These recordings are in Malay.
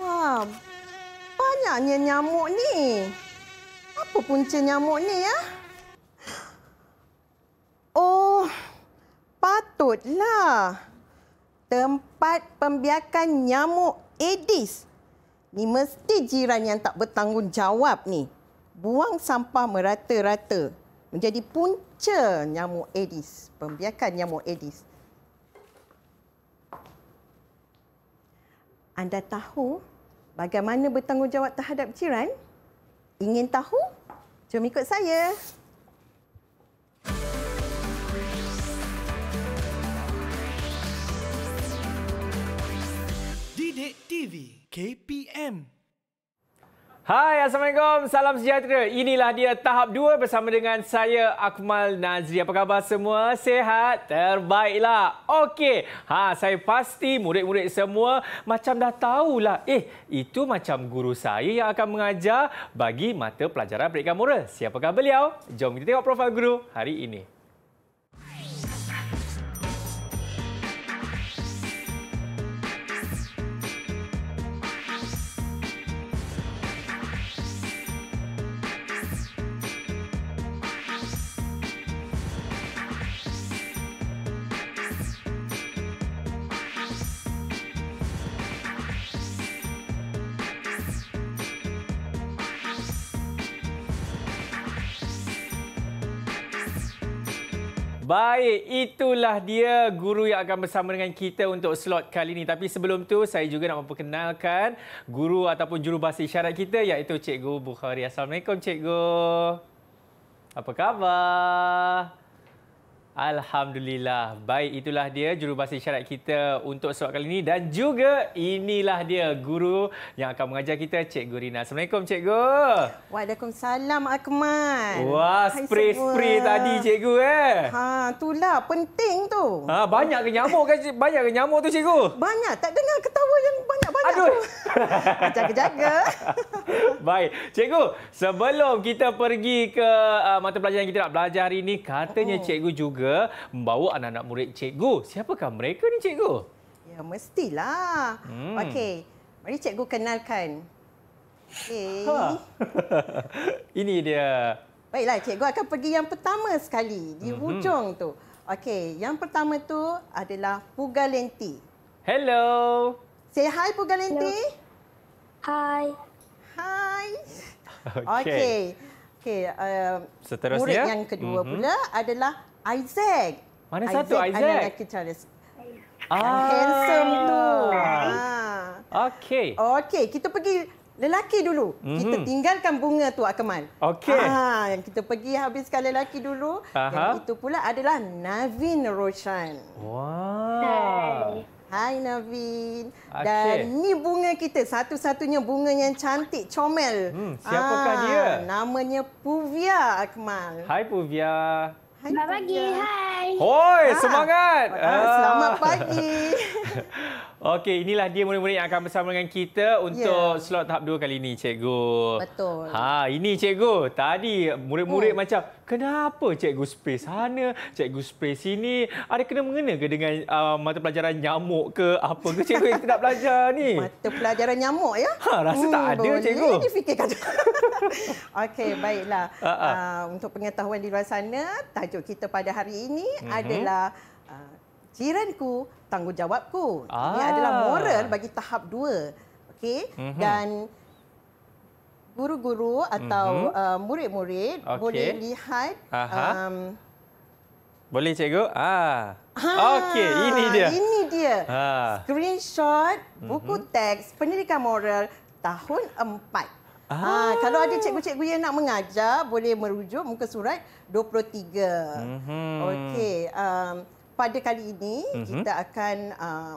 Wah, banyaknya nyamuk ni. Apa punca nyamuk ni ya? Oh, patutlah. Tempat pembiakan nyamuk Edis. Ni mesti jiran yang tak bertanggungjawab ni. Buang sampah merata-rata. Menjadi punca punca nyamuk Aedes, pembiakan nyamuk Aedes. Anda tahu bagaimana bertanggungjawab terhadap jiran? Ingin tahu? Jom ikut saya. Didik TV KPM Hai, Assalamualaikum. Salam sejahtera. Inilah dia tahap 2 bersama dengan saya, Akmal Nazri. Apa khabar semua? Sehat? Terbaiklah. Okey. Ha, saya pasti murid-murid semua macam dah tahulah. Eh, itu macam guru saya yang akan mengajar bagi mata pelajaran berikan moral. Siapakah beliau? Jom kita tengok profil guru hari ini. Baik, itulah dia guru yang akan bersama dengan kita untuk slot kali ini. Tapi sebelum tu saya juga nak memperkenalkan guru ataupun jurubahasa isyarat kita iaitu Cikgu Bukhari. Assalamualaikum Cikgu. Apa khabar? Alhamdulillah. Baik itulah dia jurubahasa isyarat kita untuk suara kali ini dan juga inilah dia guru yang akan mengajar kita Cik Gurina. Assalamualaikum Cikgu. Waalaikumsalam Akmal. Wah, spray-spray tadi Cikgu eh. Ha, itulah penting tu. Ha, banyak ke nyamuk kan Banyak ke nyamuk tu Cikgu? Banyak. Tak dengar ketawa yang banyak-banyak tu. Jaga-jaga. Baik. Cikgu, sebelum kita pergi ke uh, mata pelajaran yang kita nak belajar hari ini, katanya oh. Cikgu juga membawa anak-anak murid cikgu. Siapakah mereka ni cikgu? Ya, mestilah. Hmm. Okey, mari cikgu kenalkan. Okay. Ha. Ini dia. Baiklah, cikgu akan pergi yang pertama sekali di mm-hmm. hujung tu. Okey, yang pertama tu adalah Pugalenti. Hello. Say hi Pugalenti. Hi. Hi. Okey. Okey, uh, seterusnya murid yang kedua mm-hmm. pula adalah Isaac. Mana Isaac, satu Isaac? Anak lelaki Charles. Ah. Handsome tu. Ah. Okey. Okey, kita pergi lelaki dulu. Mm-hmm. Kita mhm. tinggalkan bunga tu Akmal. Okey. Ha, yang kita pergi habiskan lelaki dulu. Aha. Yang itu pula adalah Navin Roshan. Wah. Hai. Hai Navin. Okay. Dan ni bunga kita satu-satunya bunga yang cantik comel. Hmm, siapakah ha, dia? Namanya Puvia Akmal. Hai Puvia selamat pagi. Hai. Hoi, ha. semangat. Ha. Selamat ah. pagi. Okey, inilah dia murid-murid yang akan bersama dengan kita untuk yeah. slot tahap 2 kali ini, cikgu. Betul. Ha, ini cikgu. Tadi murid-murid oh. macam, kenapa cikgu spray sana, cikgu spray sini? Ada kena mengena ke dengan uh, mata pelajaran nyamuk ke apa ke cikgu yang kita belajar ni? Mata pelajaran nyamuk ya? Ha, rasa hmm, tak ada boleh cikgu. Boleh ya, difikirkan. Okey, baiklah. Uh -uh. Uh, untuk pengetahuan di luar sana, tajuk kita pada hari ini uh mhm. -huh. adalah jiranku tanggungjawabku. Ah. Ini adalah moral bagi tahap dua. okay. mm-hmm. dan guru-guru atau mm-hmm. uh, murid-murid okay. boleh lihat um, boleh cikgu ah, ah okey ini dia ini dia ah. screenshot mhm. buku mm-hmm. teks pendidikan moral tahun 4 ah. ah kalau ada cikgu-cikgu yang nak mengajar boleh merujuk muka surat 23 mm-hmm. okey um, pada kali ini mm-hmm. kita akan uh,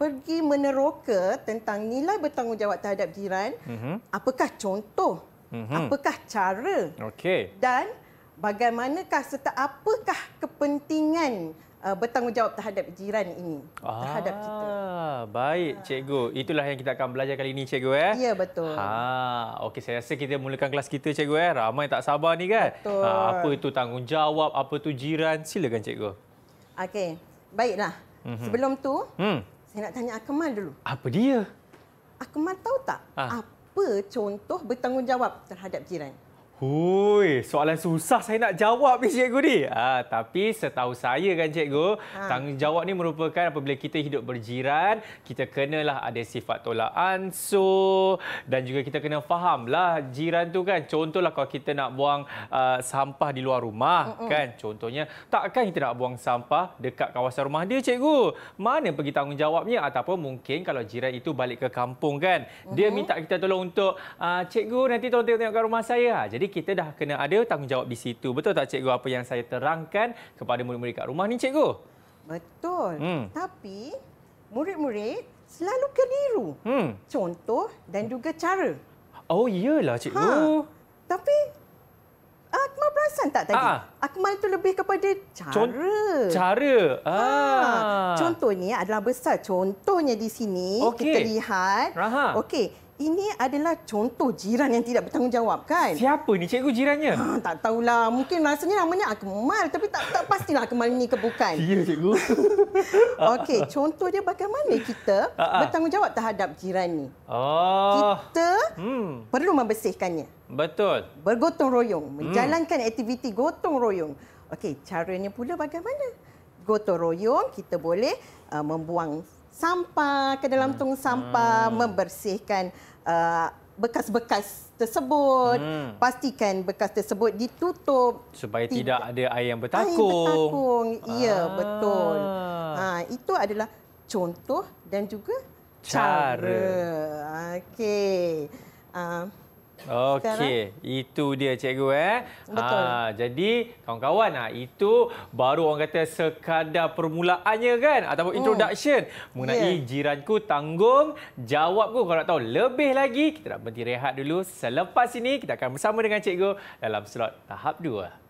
pergi meneroka tentang nilai bertanggungjawab terhadap jiran. Mm-hmm. Apakah contoh? Mm-hmm. Apakah cara? Okay. Dan bagaimanakah serta apakah kepentingan uh, bertanggungjawab terhadap jiran ini ah, terhadap kita? baik cikgu. Itulah yang kita akan belajar kali ini cikgu eh. Ya betul. Ha, okay. saya rasa kita mulakan kelas kita cikgu eh. Ramai tak sabar ni kan? Ha, apa itu tanggungjawab, apa itu jiran? Silakan cikgu. Okey. Baiklah. Mm-hmm. Sebelum tu, mm. saya nak tanya Akmal dulu. Apa dia? Akmal tahu tak ha. apa contoh bertanggungjawab terhadap jiran? Hui, soalan susah saya nak jawab ni cikgu ni. ha, tapi setahu saya kan cikgu, ha. tanggungjawab ni merupakan apabila kita hidup berjiran, kita kenalah ada sifat tolak ansur dan juga kita kena fahamlah jiran tu kan. Contohlah kalau kita nak buang uh, sampah di luar rumah uh -uh. kan. Contohnya, takkan kita nak buang sampah dekat kawasan rumah dia cikgu. Mana pergi tanggungjawabnya ataupun mungkin kalau jiran itu balik ke kampung kan. Uh -huh. Dia minta kita tolong untuk uh, cikgu nanti tolong tengok-tengokkan rumah saya. Jadi kita dah kena ada tanggungjawab di situ. Betul tak cikgu apa yang saya terangkan kepada murid-murid kat rumah ni cikgu? Betul. Hmm. Tapi murid-murid selalu keliru. Hmm. Contoh dan juga cara. Oh iyalah cikgu. Ha. Tapi Akmal perasan tak tadi? Ha. Akmal itu lebih kepada cara. Con- cara. Ha. Ha. Ah. Contohnya adalah besar. Contohnya di sini okay. kita lihat. Okay ini adalah contoh jiran yang tidak bertanggungjawab kan? Siapa ni cikgu jirannya? Ha, tak tahulah. Mungkin rasanya namanya Akmal tapi tak tak pastilah Akmal ini ke bukan. Ya cikgu. Okey, contoh dia bagaimana kita ah, ah. bertanggungjawab terhadap jiran ni? Oh. Kita hmm. perlu membersihkannya. Betul. Bergotong royong, hmm. menjalankan aktiviti gotong royong. Okey, caranya pula bagaimana? Gotong royong kita boleh uh, membuang sampah ke dalam hmm. tong sampah hmm. membersihkan Uh, bekas-bekas tersebut. Hmm. Pastikan bekas tersebut ditutup. Supaya tidak, tidak ada air yang bertakung. Air bertakung. Ya, ah. betul. Ha, itu adalah contoh dan juga cara. cara. Okey. Uh. Okey, itu dia cikgu eh. Ha, jadi kawan-kawan ah itu baru orang kata sekadar permulaannya kan ataupun hmm. introduction mengenai yeah. jiranku tanggung jawabku kalau nak tahu lebih lagi kita nak berhenti rehat dulu selepas ini kita akan bersama dengan cikgu dalam slot tahap 2.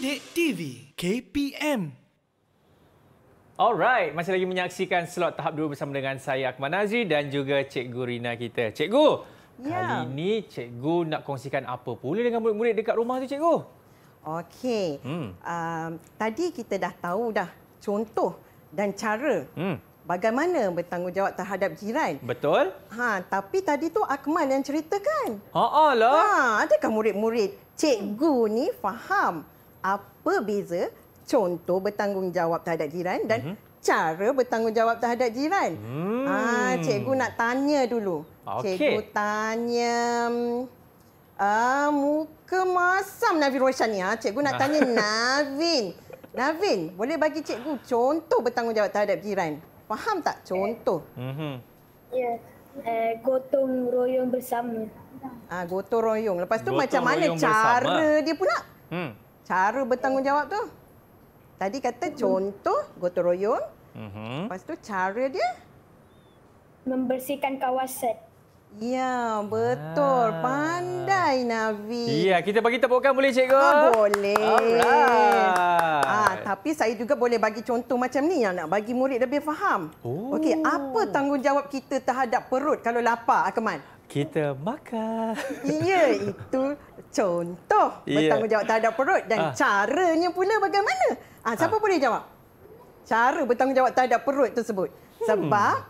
Sidik TV KPM. Alright, masih lagi menyaksikan slot tahap 2 bersama dengan saya Akmal Nazri dan juga Cikgu Rina kita. Cikgu, ya. kali ini Cikgu nak kongsikan apa pula dengan murid-murid dekat rumah tu Cikgu? Okey, hmm. um, tadi kita dah tahu dah contoh dan cara hmm. bagaimana bertanggungjawab terhadap jiran. Betul. Ha, tapi tadi tu Akmal yang ceritakan. Haa lah. Ha, adakah murid-murid Cikgu ni faham apa beza contoh bertanggungjawab terhadap jiran dan mm-hmm. cara bertanggungjawab terhadap jiran? Hmm. Ah, cikgu nak tanya dulu. Okay. Cikgu tanya hmm, ah, muka masam Nabi Roshan ni. Ah, cikgu nak tanya Navin. Navin, boleh bagi cikgu contoh bertanggungjawab terhadap jiran? Faham tak contoh? Mm-hmm. Ya. Yeah. Uh, gotong royong bersama. Ah, gotong royong. Lepas tu gotong macam mana cara bersama. dia pula? Hmm cara bertanggungjawab tu. Tadi kata hmm. contoh gotong royong. Mhm. Lepas tu cara dia membersihkan kawasan. Ya, betul. Ha. Pandai, Navi. Ya, kita bagi tepukan boleh, Cikgu? Ha, boleh. Ha, tapi saya juga boleh bagi contoh macam ni yang nak bagi murid lebih faham. Oh. Okey, apa tanggungjawab kita terhadap perut kalau lapar, Akman? Kita makan. Ya, itu contoh ya. bertanggungjawab terhadap perut. Dan ha. caranya pula bagaimana? Ha, siapa ha. boleh jawab? Cara bertanggungjawab terhadap perut tersebut. Hmm. Sebab... Hmm.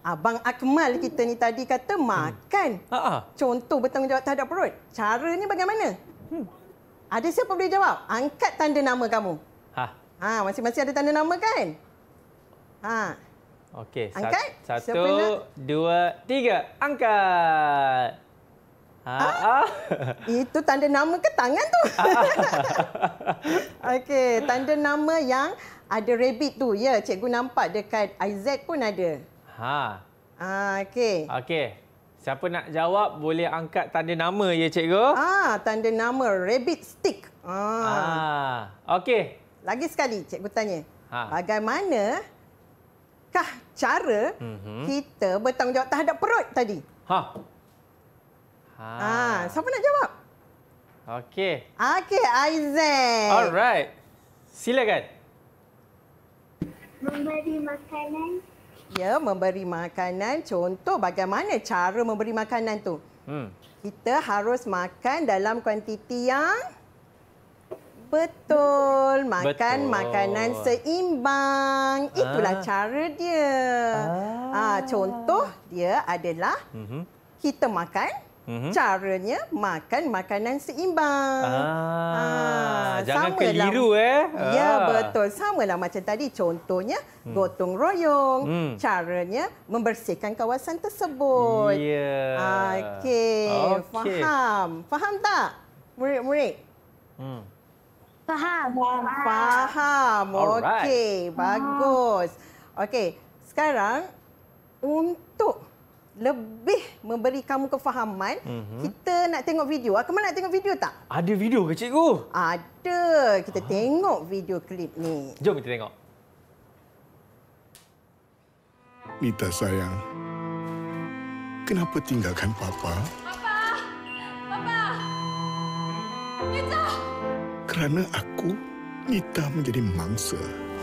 Abang Akmal kita ni tadi kata hmm. makan. Hmm. Contoh bertanggungjawab terhadap perut. Caranya bagaimana? Hmm. Ada siapa boleh jawab? Angkat tanda nama kamu. Ha. Ha, masing-masing ada tanda nama kan? Ha. Okey, angkat. Satu, siapa dua, tiga. Angkat. Ha, ah, ah. Itu tanda nama ke tangan tu? Ah. Okey, tanda nama yang ada rabbit tu. Ya, cikgu nampak dekat Isaac pun ada. Ha. Ah, okey. Okey. Siapa nak jawab boleh angkat tanda nama ya cikgu. Ah, tanda nama rabbit stick. Ah. ah okey. Lagi sekali cikgu tanya. Ha. Bagaimana kah cara mm -hmm. kita bertanggungjawab terhadap perut tadi? Ha. Ha. Ah, siapa nak jawab? Okey. Okey, Aizan. Alright. Silakan. Memberi makanan ya memberi makanan contoh bagaimana cara memberi makanan tu hmm. kita harus makan dalam kuantiti yang betul makan betul. makanan seimbang ah. itulah ah. cara dia ah. ah contoh dia adalah uh-huh. kita makan mm-hmm. caranya makan makanan seimbang. Ah, ha, jangan samalah. keliru eh. Ya ah. betul. Sama lah macam tadi contohnya mm. gotong royong, mm. caranya membersihkan kawasan tersebut. Ya. Yeah. Okey, okay. faham. Faham tak? Murid-murid. Hmm. Faham. Faham. Okey, hmm. bagus. Okey, sekarang untuk lebih memberi kamu kefahaman, mm-hmm. kita nak tengok video. Kamu nak tengok video tak? Ada video ke cikgu? Ada. Kita ha? tengok video klip ni. Jom kita tengok. Nita sayang. Kenapa tinggalkan papa? Papa! Papa! Nita! Kerana aku, Nita menjadi mangsa.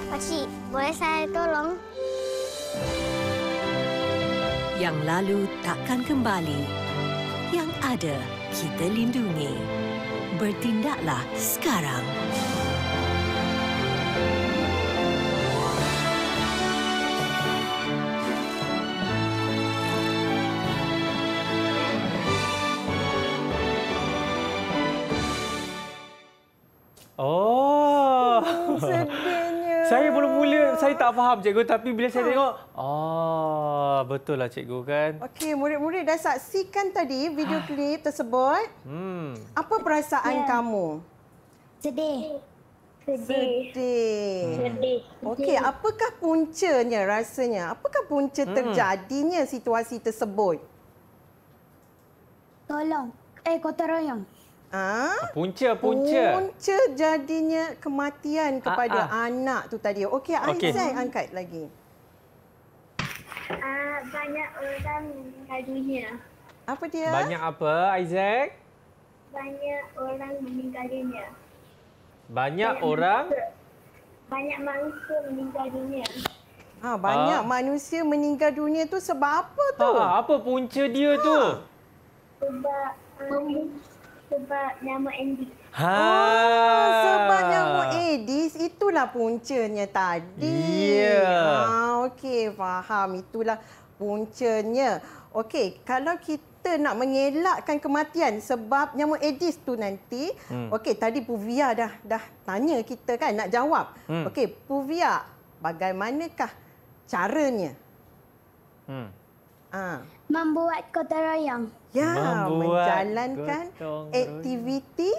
Pakcik, boleh saya tolong? Yang lalu takkan kembali. Yang ada kita lindungi. Bertindaklah sekarang. tak faham cikgu tapi bila saya ah. tengok oh betul lah cikgu kan okey murid-murid dah saksikan tadi video ah. klip tersebut hmm. apa perasaan yeah. kamu sedih sedih sedih hmm. okey apakah puncanya rasanya apakah punca hmm. terjadinya situasi tersebut tolong eh kotor royong ha? punca punca. Punca jadinya kematian ah, kepada ah, ah. anak tu tadi. Okey, Aizan okay. angkat lagi. Ah, banyak orang meninggal dunia. Apa dia? Banyak apa, Isaac? Banyak orang meninggal dunia. Banyak, orang? Banyak manusia meninggal dunia. Ha, ah, banyak ha? manusia meninggal dunia tu sebab apa tu? Ha, apa punca dia ha. tu? Sebab um, sebab nama Andy. Ha. Oh, sebab nama Edis. Itulah puncanya tadi. Ya. Yeah. Ha, Okey, faham. Itulah puncanya. Okey, kalau kita nak mengelakkan kematian sebab nyamuk Aedes tu nanti, hmm. okey tadi Puvia dah dah tanya kita kan nak jawab. Hmm. Okey, Puvia, bagaimanakah caranya? Hmm. Ah membuat gotong-royong. Ya, membuat menjalankan gotong aktiviti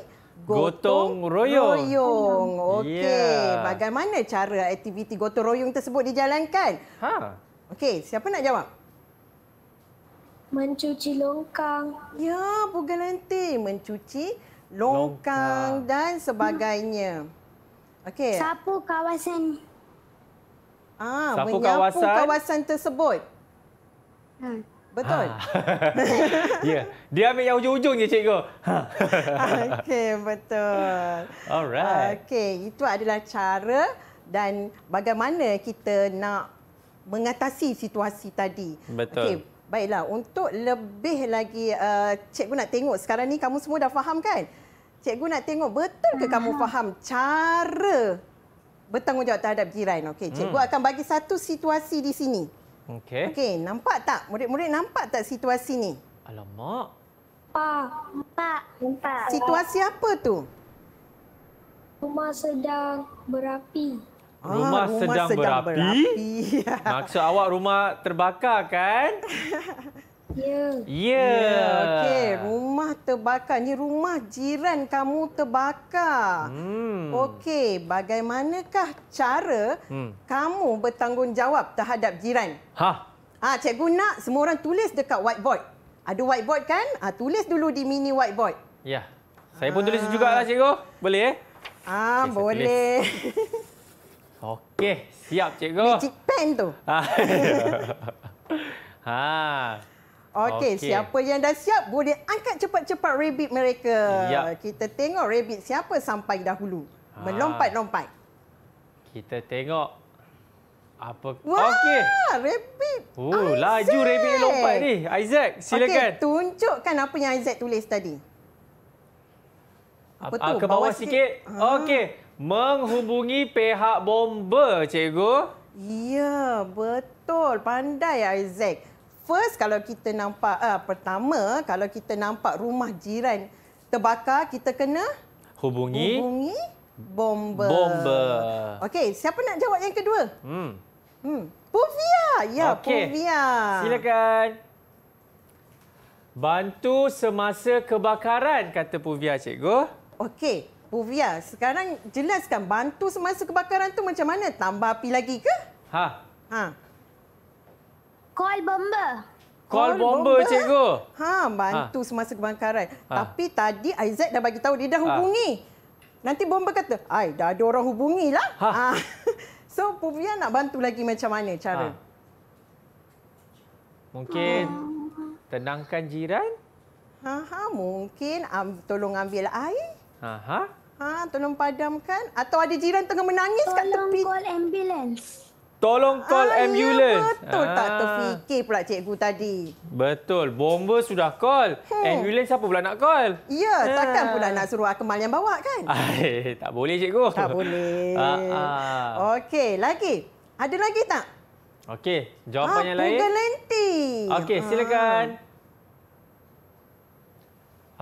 gotong-royong. Gotong ya. Okey, yeah. bagaimana cara aktiviti gotong-royong tersebut dijalankan? Ha. Okey, siapa nak jawab? Mencuci longkang. Ya, bukan nanti mencuci longkang Longka. dan sebagainya. Okey. Sapu kawasan. Ah, Sapu menyapu kawasan. kawasan tersebut. Ha. Betul. Ha. ya, yeah. dia ambil yang hujung-hujung je cikgu. Ha. Okey, betul. Alright. Okey, itu adalah cara dan bagaimana kita nak mengatasi situasi tadi. Betul. Okay. Baiklah, untuk lebih lagi uh, cikgu nak tengok sekarang ni kamu semua dah faham kan? Cikgu nak tengok betul ke kamu ah. faham cara bertanggungjawab terhadap jiran. Okey, cikgu hmm. akan bagi satu situasi di sini. Okey. Okey, nampak tak? Murid-murid nampak tak situasi ni? Alamak. Ah, nampak, nampak. Situasi apa tu? Rumah sedang berapi. Ah, rumah, ah, rumah sedang, sedang berapi? berapi. Maksud awak rumah terbakar kan? Ya. ya. Ya. Okey, rumah terbakar. Ini rumah jiran kamu terbakar. Hmm. Okey, bagaimanakah cara hmm. kamu bertanggungjawab terhadap jiran? Ha. Ah, ha, cikgu nak semua orang tulis dekat whiteboard. Ada whiteboard kan? Ah, ha, tulis dulu di mini whiteboard. Ya. Saya pun ha. tulis lah cikgu. Boleh eh? Ah, okay, boleh. Okey, siap cikgu. Magic pen tu. Ha. ha. Okey, okay. siapa yang dah siap boleh angkat cepat-cepat rabbit mereka. Ya. Kita tengok rabbit siapa sampai dahulu. Ah. Melompat-lompat. Kita tengok apa Okey, rabbit. Oh, uh, laju rabbit yang lompat ni. Isaac, silakan. Okey, tunjukkan apa yang Isaac tulis tadi. Apa ah, tu? Ke bawah, sikit. sikit. Ah. Okey, menghubungi pihak bomba, cikgu. Ya, betul. Pandai Isaac first kalau kita nampak uh, pertama kalau kita nampak rumah jiran terbakar kita kena hubungi hubungi bomber. Bomber. Okey, siapa nak jawab yang kedua? Hmm. Hmm. Puvia. Ya, okay. Puvia. Silakan. Bantu semasa kebakaran kata Puvia cikgu. Okey, Puvia, sekarang jelaskan bantu semasa kebakaran tu macam mana? Tambah api lagi ke? Ha. Ha. Call bomber. Call bomber, bomber cikgu. Ha, bantu ha. semasa kebakaran. Ha. Tapi tadi Aizat dah bagi tahu dia dah ha. hubungi. Ha. Nanti bomber kata, "Ai, dah ada orang hubungilah." Ha. ha. So, Puvia nak bantu lagi macam mana cara? Ha. Mungkin ha. tenangkan jiran? Ha, ha mungkin um, tolong ambil air. Ha, ha. Ha, tolong padamkan atau ada jiran tengah menangis tolong kat tepi. Tolong call ambulance. Tolong call ah, ambulance. Ya, betul ah. tak terfikir pula cikgu tadi. Betul. Bomba sudah call. Hmm. Ambulance siapa pula nak call? Ya, ah. takkan pula nak suruh Akmal yang bawa kan? Ay, tak boleh cikgu. Tak boleh. Ah, ah. Okey, lagi. Ada lagi tak? Okey, jawapan ah, yang lain. Pugalenti. Okey, silakan. Ah.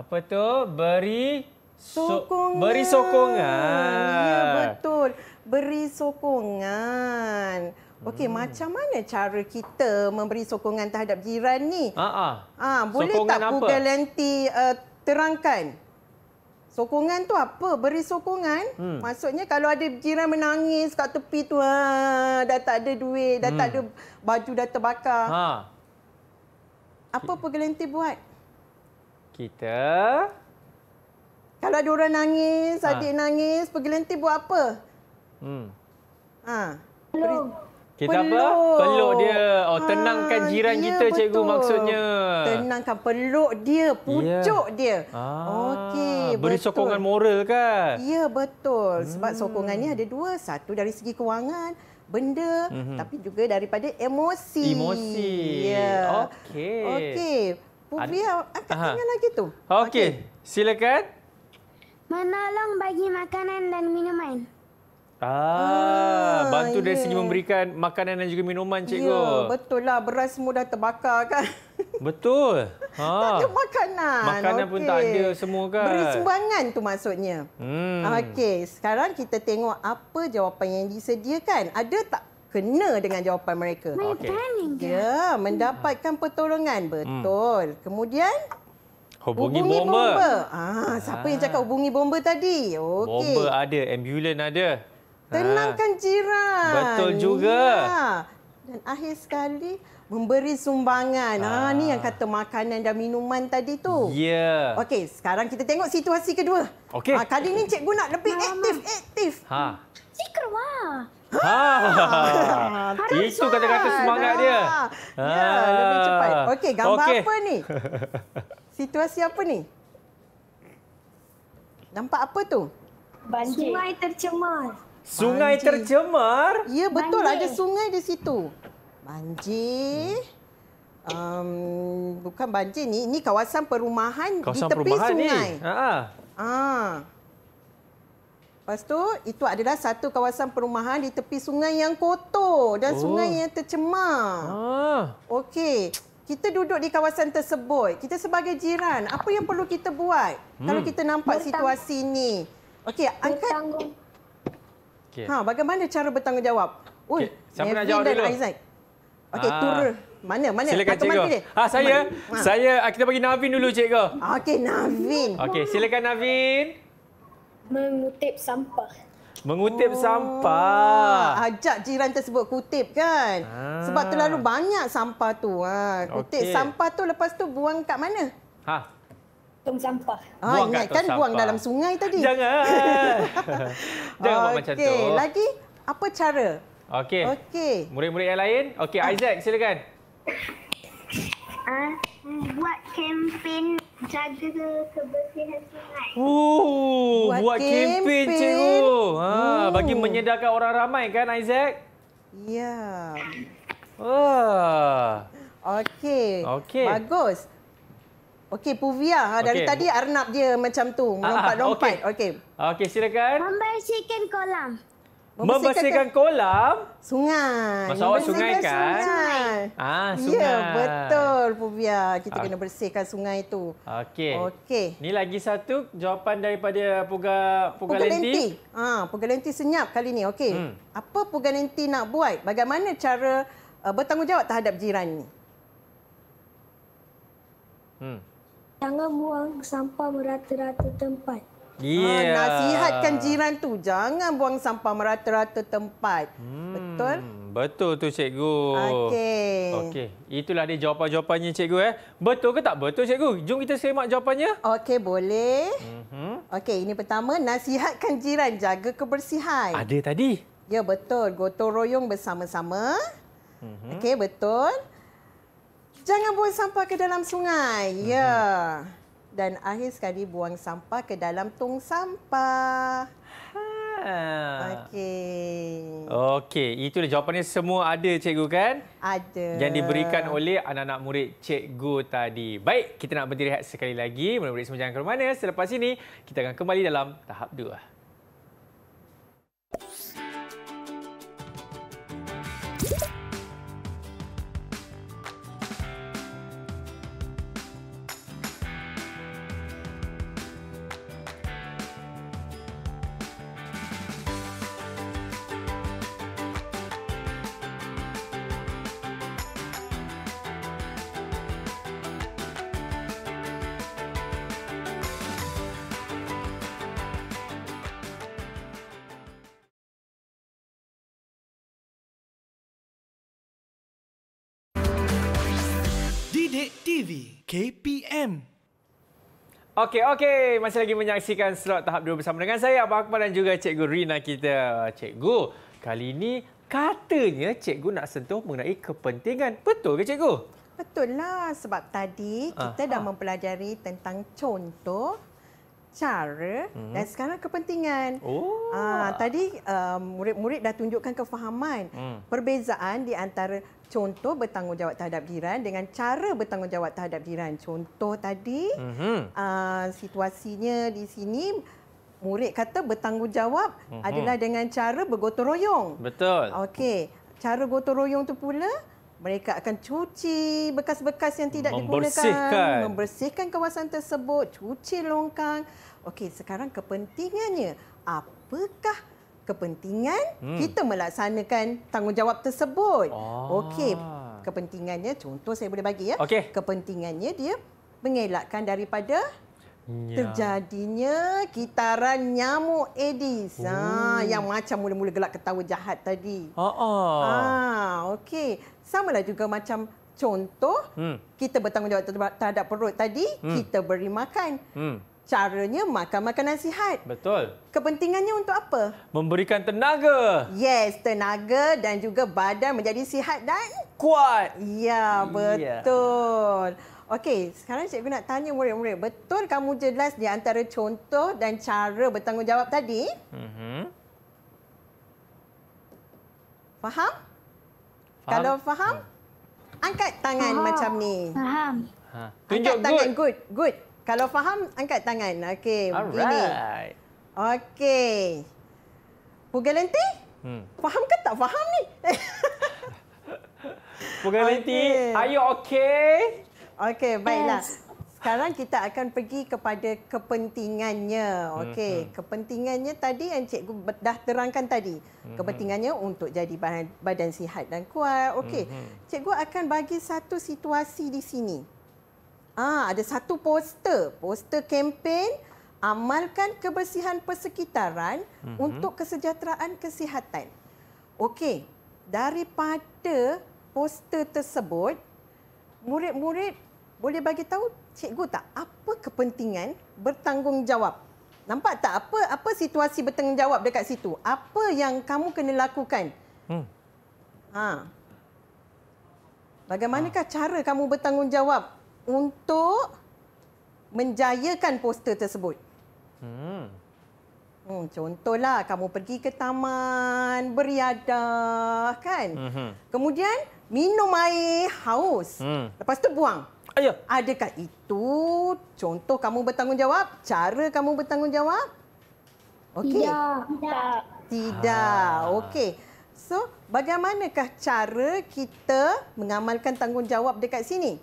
Apa tu? Beri sokongan. Beri sokongan. Ya, betul. Beri sokongan. Okey, hmm. macam mana cara kita memberi sokongan terhadap jiran ni? Ah, ah. ah boleh sokongan tak Google nanti uh, terangkan? Sokongan tu apa? Beri sokongan? Hmm. Maksudnya kalau ada jiran menangis kat tepi tu, ha, dah tak ada duit, dah hmm. tak ada baju dah terbakar. Ha. Apa okay. pergelenti buat? Kita kalau ada orang nangis, ha. adik nangis, pergi lentik buat apa? Hmm. Ha. Peluk. Kita peluk. apa? Peluk dia. Oh, ha, tenangkan jiran dia, ya, kita, cikgu betul. maksudnya. Tenangkan peluk dia, ya. pucuk yeah. dia. Ah, Okey, Beri betul. sokongan moral kan? Ya, betul. Hmm. Sebab hmm. sokongan ni ada dua. Satu dari segi kewangan, benda, mm -hmm. tapi juga daripada emosi. Emosi. Yeah. Okey. Okey. Puglia, angkat tangan lagi tu. Okey, okay. silakan. Menolong bagi makanan dan minuman. Ah, hmm, bantu dari yeah. segi memberikan makanan dan juga minuman, ya, cikgu. Ya, yeah, betul lah. Beras semua dah terbakar kan. Betul. Ha. Tak ada makanan. Makanan okay. pun tak ada semua kan. Beri sumbangan tu maksudnya. Hmm. Okey, sekarang kita tengok apa jawapan yang disediakan. Ada tak kena dengan jawapan mereka? Okay. Ya, mendapatkan pertolongan. Hmm. Betul. Hmm. Kemudian... Hubungi, hubungi bomba. bomba. Ah, siapa ha. yang ah. cakap hubungi bomba tadi? Okay. Bomba ada, ambulans ada. Tenangkan ha. jiran. Betul juga. Ya. Dan akhir sekali, memberi sumbangan. Ha. Ha. Ni yang kata makanan dan minuman tadi tu. Ya. Yeah. Okey, sekarang kita tengok situasi kedua. Okey. Ha. Kali ni cikgu nak lebih aktif, aktif. Ha. Cikgu rumah. Ha. Ha. Itu kata-kata semangat ha. dia. Ha. Ya, lebih ha. cepat. Okey, gambar okay. apa ni? Situasi apa ni? Nampak apa tu? Banjir. Sungai tercemar. Sungai Banjir. tercemar? Ya, betul. Banjir. Ada sungai di situ. Banjir. Um, bukan banjir ni, ini kawasan perumahan kawasan di tepi perumahan sungai. Ha. Ah. Lepas tu, itu adalah satu kawasan perumahan di tepi sungai yang kotor dan oh. sungai yang tercemar. Ah. Okey kita duduk di kawasan tersebut, kita sebagai jiran, apa yang perlu kita buat hmm. kalau kita nampak Bertang situasi ini? Okey, angkat. Okay. Ha, bagaimana cara bertanggungjawab? Okay. Uy, Siapa nak jawab dulu? Isaac. Okey, ha. turun. Mana? Mana? Silakan, cikgu. Ah, ha, saya. Ha. Ah, saya. Kita bagi Navin dulu, cikgu. Okey, Navin. Okey, silakan Navin. Mengutip sampah. Mengutip oh. sampah. Ajak jiran tersebut kutip kan. Ah. Sebab terlalu banyak sampah tu. Ha. Kutip okay. sampah tu lepas tu buang kat mana? Ha. Tong sampah. Ah, ingat kan buang dalam sungai tadi. Jangan. Jangan okay. buat macam tu. Lagi, apa cara? Okey. Okey. Murid-murid yang lain. Okey, Isaac silakan. Ah buat kempen jaga kebersihan sungai. Oh, buat, buat kempen cikgu. Ha, Ooh. bagi menyedarkan orang ramai kan Isaac? Ya. Ah. Okey. Okay. Bagus. Okey, Puvia. Ha, dari okay. tadi Arnab dia macam tu, ah, ah, melompat-lompat. Okey. Okey, silakan. Membersihkan kolam membersihkan kolam sungai masa awak sungai kan sungai. ah ya, sungai ya betul Pubia. kita ah. kena bersihkan sungai itu. okey okey Ini lagi satu jawapan daripada puga puga lenti ah ha, puga lenti senyap kali ini. okey hmm. apa puga lenti nak buat bagaimana cara uh, bertanggungjawab terhadap jiran ini? hmm. jangan buang sampah merata-rata tempat Yeah. Ha, nasihatkan jiran tu jangan buang sampah merata-rata tempat. Hmm. Betul? Betul tu cikgu. Okey. Okey, itulah dia jawapan-jawapannya cikgu eh. Betul ke tak betul cikgu? Jom kita semak jawapannya. Okey, boleh. Mhm. Mm Okey, ini pertama nasihatkan jiran jaga kebersihan. Ada tadi. Ya, betul. Gotong royong bersama-sama. Mhm. Mm Okey, betul. Jangan buang sampah ke dalam sungai. Mm -hmm. Ya. Yeah. Mhm dan akhir sekali buang sampah ke dalam tong sampah. Ha. Okey. Okey, itulah jawapannya semua ada cikgu kan? Ada. Yang diberikan oleh anak-anak murid cikgu tadi. Baik, kita nak berhenti rehat sekali lagi. Murid-murid semua jangan ke mana. Selepas ini, kita akan kembali dalam tahap 2. Okey, okey. Masih lagi menyaksikan slot tahap 2 bersama dengan saya, Abang Akbar dan juga Cikgu Rina kita. Cikgu, kali ini katanya Cikgu nak sentuh mengenai kepentingan. Betul ke Cikgu? Betul lah Sebab tadi kita Aha. dah mempelajari tentang contoh, cara hmm. dan sekarang kepentingan. Oh. Aa, ah, tadi um, murid-murid um, dah tunjukkan kefahaman hmm. perbezaan di antara contoh bertanggungjawab terhadap jiran dengan cara bertanggungjawab terhadap jiran. Contoh tadi mm-hmm. uh, situasinya di sini murid kata bertanggungjawab mm-hmm. adalah dengan cara bergotong royong. Betul. Okey, cara gotong royong tu pula mereka akan cuci bekas-bekas yang tidak membersihkan. digunakan, membersihkan kawasan tersebut, cuci longkang. Okey, sekarang kepentingannya apakah kepentingan hmm. kita melaksanakan tanggungjawab tersebut. Ah. Okey, kepentingannya contoh saya boleh bagi ya. Okay. Kepentingannya dia mengelakkan daripada Ya. terjadinya kitaran nyamuk Aedes ha, ah, oh. yang macam mula-mula gelak ketawa jahat tadi. Ha ah. Ha, Sama lah juga macam contoh hmm. kita bertanggungjawab terhadap perut tadi, hmm. kita beri makan. Hmm caranya makan makanan sihat. Betul. Kepentingannya untuk apa? Memberikan tenaga. Yes, tenaga dan juga badan menjadi sihat dan kuat. Ya, ya. betul. Yeah. Okey, sekarang cikgu nak tanya murid-murid, betul kamu jelas di antara contoh dan cara bertanggungjawab tadi? Mhm. Faham? faham? Kalau faham, hmm. angkat tangan faham. macam ni. Faham. Ha. Tunjuk angkat tangan Good. good. Kalau faham, angkat tangan. Okey, begini. Okey. Pugalenti? Hmm. Faham ke tak faham ni? Pugalenti, okay. are you okay? Okey, baiklah. Yes. Sekarang kita akan pergi kepada kepentingannya. Okey, hmm, hmm. kepentingannya tadi yang cikgu dah terangkan tadi. Hmm, hmm. kepentingannya untuk jadi badan, sihat dan kuat. Okey, hmm, hmm. cikgu akan bagi satu situasi di sini. Ah, ada satu poster, poster kempen amalkan kebersihan persekitaran mm-hmm. untuk kesejahteraan kesihatan. Okey, daripada poster tersebut, murid-murid boleh bagi tahu cikgu tak apa kepentingan bertanggungjawab? Nampak tak apa apa situasi bertanggungjawab dekat situ? Apa yang kamu kena lakukan? Hmm. Ha. Bagaimanakah ha. cara kamu bertanggungjawab untuk menjayakan poster tersebut. Hmm. Hmm, contohlah, kamu pergi ke taman, beriadah, kan? Hmm. Kemudian, minum air, haus. Hmm. Lepas tu buang. Ayah. Adakah itu contoh kamu bertanggungjawab? Cara kamu bertanggungjawab? Okay. Tidak. Tidak. Ha. Okey. So, bagaimanakah cara kita mengamalkan tanggungjawab dekat sini?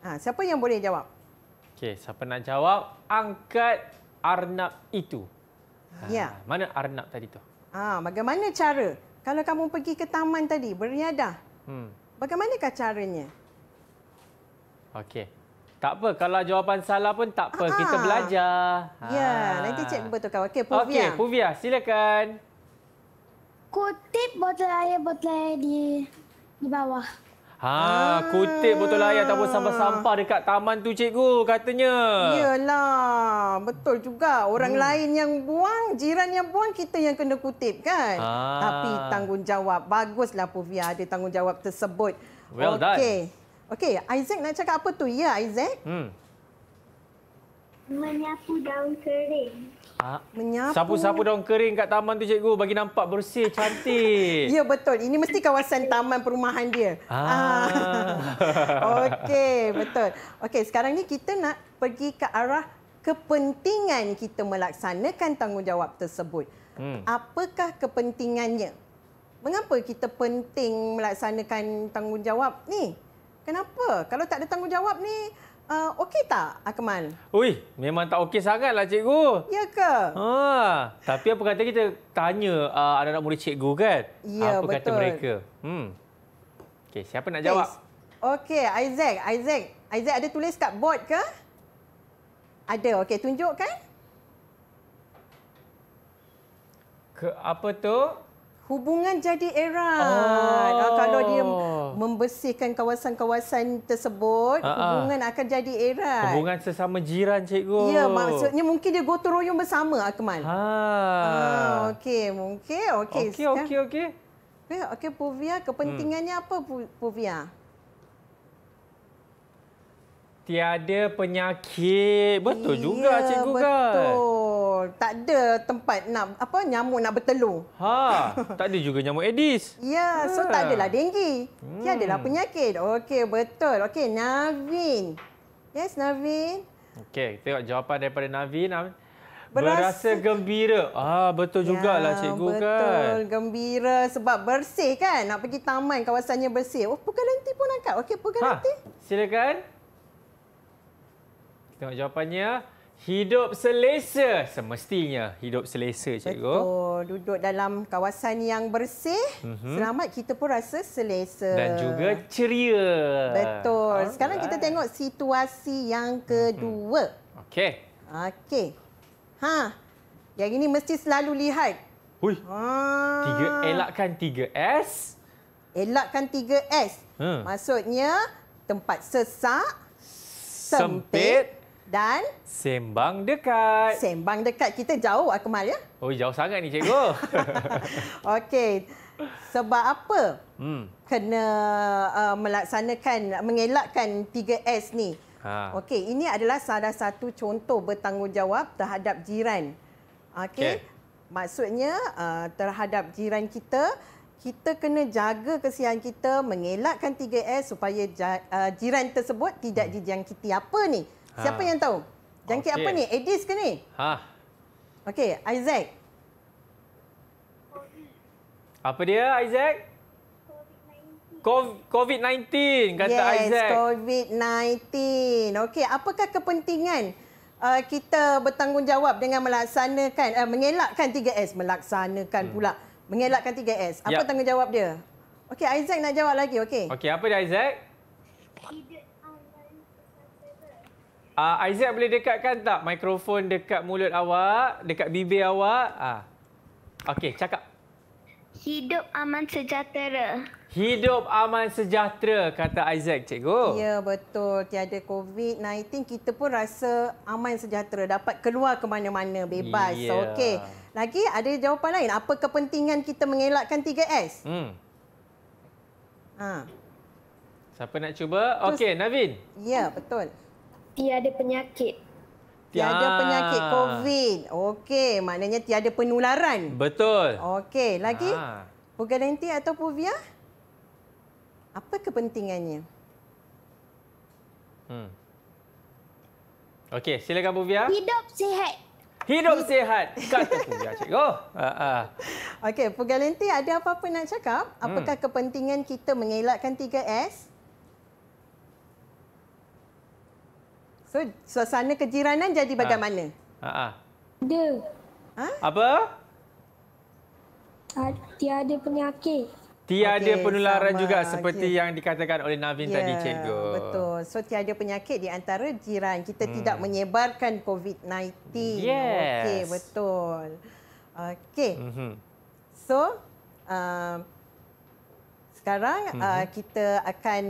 Ha, siapa yang boleh jawab? Okey, siapa nak jawab? Angkat arnab itu. Ha, ya. Mana arnab tadi tu? Ha, bagaimana cara? Kalau kamu pergi ke taman tadi, beriadah. Hmm. Bagaimanakah caranya? Okey. Tak apa, kalau jawapan salah pun tak apa. Ha. Kita ah. belajar. Ha. Ya, nanti cik betulkan. Okey, Puvia. Okey, Puvia, silakan. Kutip botol air-botol air di, di bawah. Ha, ah. kutip botol air ataupun sampah-sampah dekat taman tu cikgu katanya. Iyalah, betul juga. Orang hmm. lain yang buang, jiran yang buang, kita yang kena kutip kan? Ha. Tapi tanggungjawab. Baguslah Puvia ada tanggungjawab tersebut. Well okay. done. Okey, Isaac nak cakap apa tu? Ya, Isaac? Hmm. Menyapu daun kering. Menyapu. Sapu-sapu daun kering kat taman tu cikgu bagi nampak bersih cantik. ya betul. Ini mesti kawasan taman perumahan dia. Ah. ah. Okey, betul. Okey, sekarang ni kita nak pergi ke arah kepentingan kita melaksanakan tanggungjawab tersebut. Hmm. Apakah kepentingannya? Mengapa kita penting melaksanakan tanggungjawab ni? Kenapa? Kalau tak ada tanggungjawab ni, Uh, okey tak, Akmal? Ui, memang tak okey sangatlah, cikgu. Ya ke? Ha, tapi apa kata kita tanya uh, anak-anak murid cikgu kan? Ya, apa betul. kata mereka? Hmm. Okey, siapa nak jawab? Okey, Isaac, Isaac. Isaac ada tulis kat board ke? Ada. Okey, tunjukkan. Ke apa tu? Hubungan jadi erat. Oh. Kalau dia oh. membersihkan kawasan-kawasan tersebut, uh hubungan akan jadi erat. Hubungan sesama jiran, cikgu. Ya, maksudnya mungkin dia gotong royong bersama, Akmal. Ha. Ah, okey, mungkin. Okey, okey, okey. Okey, okay, eh, okay. okay, okay, Puvia. Kepentingannya hmm. apa, Puvia tiada penyakit. Betul ya, juga cikgu betul. kan? Betul. Tak ada tempat nak apa nyamuk nak bertelur. Ha, tak ada juga nyamuk Aedes. Ya, ha. so tak ha. adalah denggi. Hmm. Tiada lah penyakit. Okey, betul. Okey, Navin. Yes, Navin. Okey, tengok jawapan daripada Navin. Berasa, berasa gembira. Ah betul ya, jugalah ya, cikgu betul. kan. Betul gembira sebab bersih kan. Nak pergi taman kawasannya bersih. Oh pegang nanti pun angkat. Okey pegang Ha, silakan tengok jawapannya. Hidup selesa semestinya hidup selesa cikgu. Betul, duduk dalam kawasan yang bersih, mm-hmm. selamat kita pun rasa selesa. Dan juga ceria. Betul. Alright. Sekarang kita tengok situasi yang mhm. kedua. Mm-hmm. Okey. Okey. Ha. Yang ini mesti selalu lihat. Hui. Ha. Tiga elakkan 3S. Elakkan 3S. Hmm. Maksudnya tempat sesak, sempit, sempit dan sembang dekat. Sembang dekat kita jauh Akmal ah, ya. Oh jauh sangat ni cikgu. Okey. Sebab apa? Hmm. Kena uh, melaksanakan mengelakkan 3S ni. Ha. Okey, ini adalah salah satu contoh bertanggungjawab terhadap jiran. Okey. Okay. Maksudnya uh, terhadap jiran kita kita kena jaga kesihatan kita mengelakkan 3S supaya uh, jiran tersebut tidak hmm. dijangkiti apa ni? Ha. Siapa ha. yang tahu? Jangkit okay. apa ni? Edis ke ni? Ha. Okey, Isaac. Apa dia, Isaac? COVID-19 kata yes, Isaac. Yes, COVID-19. Okey, apakah kepentingan uh, kita bertanggungjawab dengan melaksanakan uh, mengelakkan 3S, melaksanakan hmm. pula mengelakkan 3S. Apa yep. Ya. tanggungjawab dia? Okey, Isaac nak jawab lagi. Okey. Okay, apa dia Isaac? Tidak Uh, Aizat boleh dekatkan tak mikrofon dekat mulut awak, dekat bibir awak? Uh. Okey, cakap. Hidup aman sejahtera. Hidup aman sejahtera, kata Isaac, cikgu. Ya, betul. Tiada COVID-19, kita pun rasa aman sejahtera. Dapat keluar ke mana-mana, bebas. Yeah. Okey. Lagi, ada jawapan lain. Apa kepentingan kita mengelakkan 3S? Hmm. Ha. Siapa nak cuba? Okey, Navin. Ya, betul tiada penyakit. Tiada ah. penyakit COVID. Okey, maknanya tiada penularan. Betul. Okey, lagi? Ah. Pugalenti atau Puvia? Apa kepentingannya? Hmm. Okey, silakan Puvia. Hidup sihat. Hidup sihat. Kata Puvia, cikgu. Oh. Uh, uh. Okey, Pugalenti ada apa-apa nak cakap? Hmm. Apakah hmm. kepentingan kita mengelakkan 3S? So suasana kejiranan jadi ah. bagaimana? Ha. Ah, ah. Ha. Ada. Ha? Apa? Tiada penyakit. Tiada okay, penularan juga seperti yang dikatakan oleh Navin yeah, tadi cikgu. Betul. So tiada penyakit di antara jiran. Kita hmm. tidak menyebarkan COVID-19. Yes. Okey, betul. Okey. Mm -hmm. So uh, sekarang mm -hmm. kita akan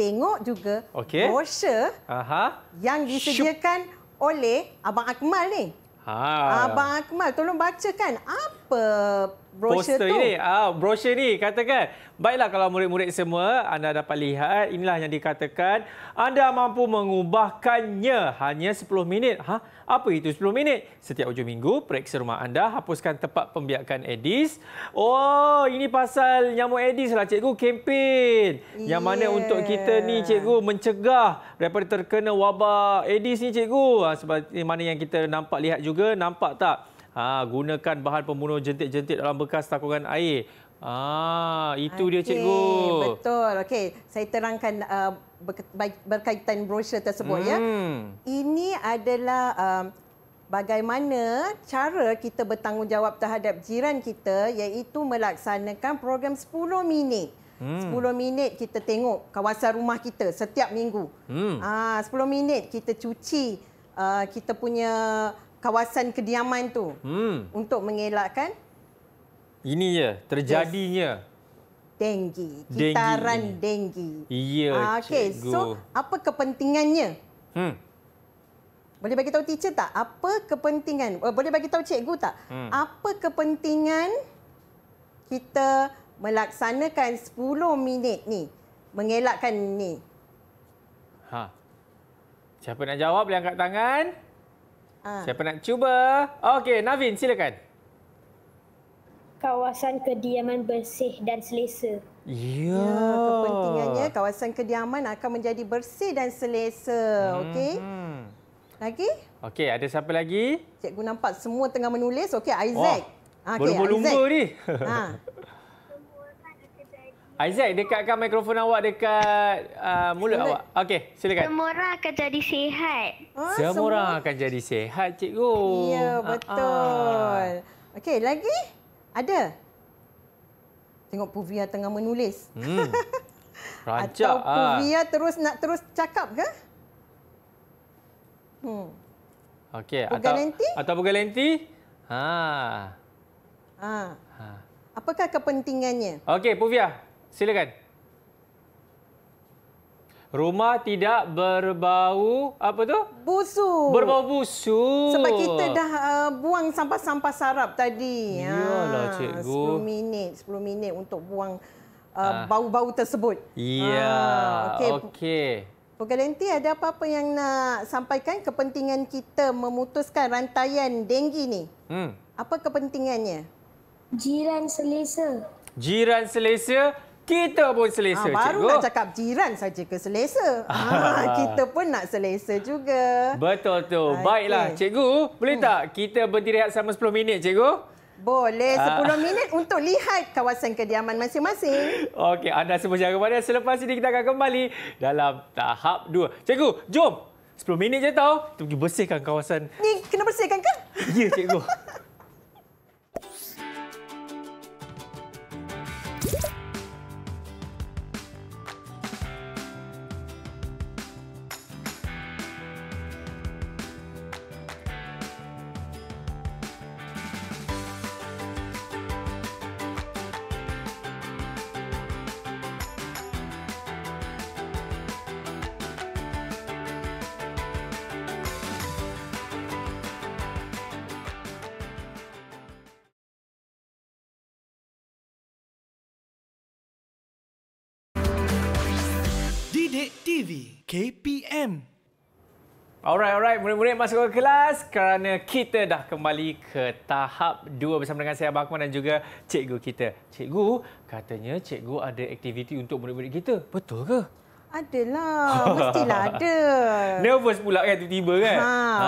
tengok juga okay. brosur Aha. yang disediakan Shup. oleh Abang Akmal ni. Ha. Abang Akmal, tolong bacakan apa apa brosur tu? Ini. Ah, brosur ni katakan. Baiklah kalau murid-murid semua anda dapat lihat inilah yang dikatakan anda mampu mengubahkannya hanya 10 minit. Ha? Apa itu 10 minit? Setiap ujung minggu periksa rumah anda, hapuskan tempat pembiakan Aedes. Oh, ini pasal nyamuk Aedes lah cikgu kempen. Yang mana untuk kita ni cikgu mencegah daripada terkena wabak Aedes ni cikgu. Ha, sebab mana yang kita nampak lihat juga nampak tak? ha, gunakan bahan pembunuh jentik-jentik dalam bekas takungan air. Ah, itu okay, dia cikgu. Betul. Okey, saya terangkan uh, berkaitan brosur tersebut ya. hmm. ya. Ini adalah um, bagaimana cara kita bertanggungjawab terhadap jiran kita iaitu melaksanakan program 10 minit. Hmm. 10 minit kita tengok kawasan rumah kita setiap minggu. Hmm. Ah, 10 minit kita cuci uh, kita punya kawasan kediaman tu hmm. untuk mengelakkan ini ya terjadinya denggi kitaran denggi. Iya. Ah, okey, so apa kepentingannya? Hmm. Boleh bagi tahu teacher tak apa kepentingan? Eh, boleh bagi tahu cikgu tak? Hmm. Apa kepentingan kita melaksanakan 10 minit ni mengelakkan ni? Ha. Siapa nak jawab boleh angkat tangan. Ha. Siapa nak cuba? Okey, Navin silakan. Kawasan kediaman bersih dan selesa. Ya. ya, kepentingannya kawasan kediaman akan menjadi bersih dan selesa. Hmm. Okey. Lagi? Okey, ada siapa lagi? Cikgu nampak semua tengah menulis. Okey, Isaac. Oh. Ah, okay, Bulu-bulu ni. Ha. Isaac, dekatkan mikrofon awak dekat uh, mulut Sini. awak. Okey, silakan. Semua orang akan jadi sihat. Ha, oh, semua, semua orang akan jadi sihat, cikgu. Ya, ah, ah. betul. uh Okey, lagi? Ada? Tengok Puvia tengah menulis. Hmm. Rancak. Atau ah. Puvia uh. terus nak terus cakap ke? Hmm. Okey, atau lenti? atau bukan lenti? Ha. Ha. Apakah kepentingannya? Okey, Puvia, Silakan. Rumah tidak berbau apa tu? Busu. Berbau busu. Sebab kita dah uh, buang sampah-sampah sarap tadi. Iyalah ha, cikgu. 10 minit, 10 minit untuk buang uh, ah. bau-bau uh, ha. tersebut. Iya. Ha, ah, Okey. Okay. Pegalenti ada apa-apa yang nak sampaikan kepentingan kita memutuskan rantaian denggi ni? Hmm. Apa kepentingannya? Jiran selesa. Jiran selesa? kita pun selesa ha, baru cikgu. nak cakap jiran saja ke selesa ha, kita pun nak selesa juga betul tu baiklah okay. cikgu boleh hmm. tak kita berdiri rehat sama 10 minit cikgu boleh 10 ah. ha. minit untuk lihat kawasan kediaman masing-masing okey anda semua jaga ke selepas ini kita akan kembali dalam tahap 2 cikgu jom 10 minit je tau kita pergi bersihkan kawasan ni kena bersihkan ke ya cikgu KPM. Alright, alright. Murid-murid masuk ke kelas kerana kita dah kembali ke tahap 2 bersama dengan saya, Abang Akman dan juga cikgu kita. Cikgu, katanya cikgu ada aktiviti untuk murid-murid kita. Betul ke? Adalah, mestilah ada. Nervous pula kan tiba-tiba kan? Ha, ha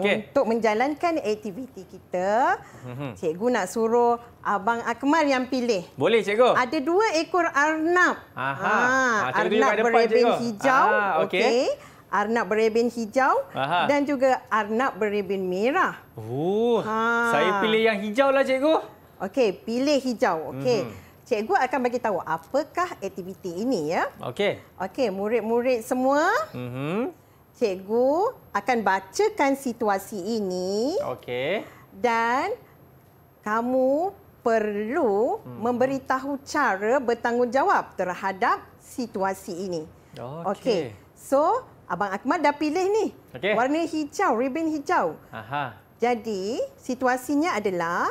Okay. Untuk menjalankan aktiviti kita, mm-hmm. cikgu nak suruh Abang Akmal yang pilih. Boleh, cikgu. Ada dua ekor arnab. Aha. Ha, ah, arnab berreben hijau. Ha, okey. Okay. Arnab berreben hijau Aha. dan juga arnab berreben merah. Oh, ha. saya pilih yang hijau lah, cikgu. Okey, pilih hijau. Okey. hmm cikgu akan bagi tahu apakah aktiviti ini ya. Okey. Okey, murid-murid semua. Mhm. Cikgu akan bacakan situasi ini. Okey. Dan kamu perlu hmm. memberitahu cara bertanggungjawab terhadap situasi ini. Okey. Okay. So, Abang Akmal dah pilih ni. Okay. Warna hijau, ribbon hijau. Aha. Jadi, situasinya adalah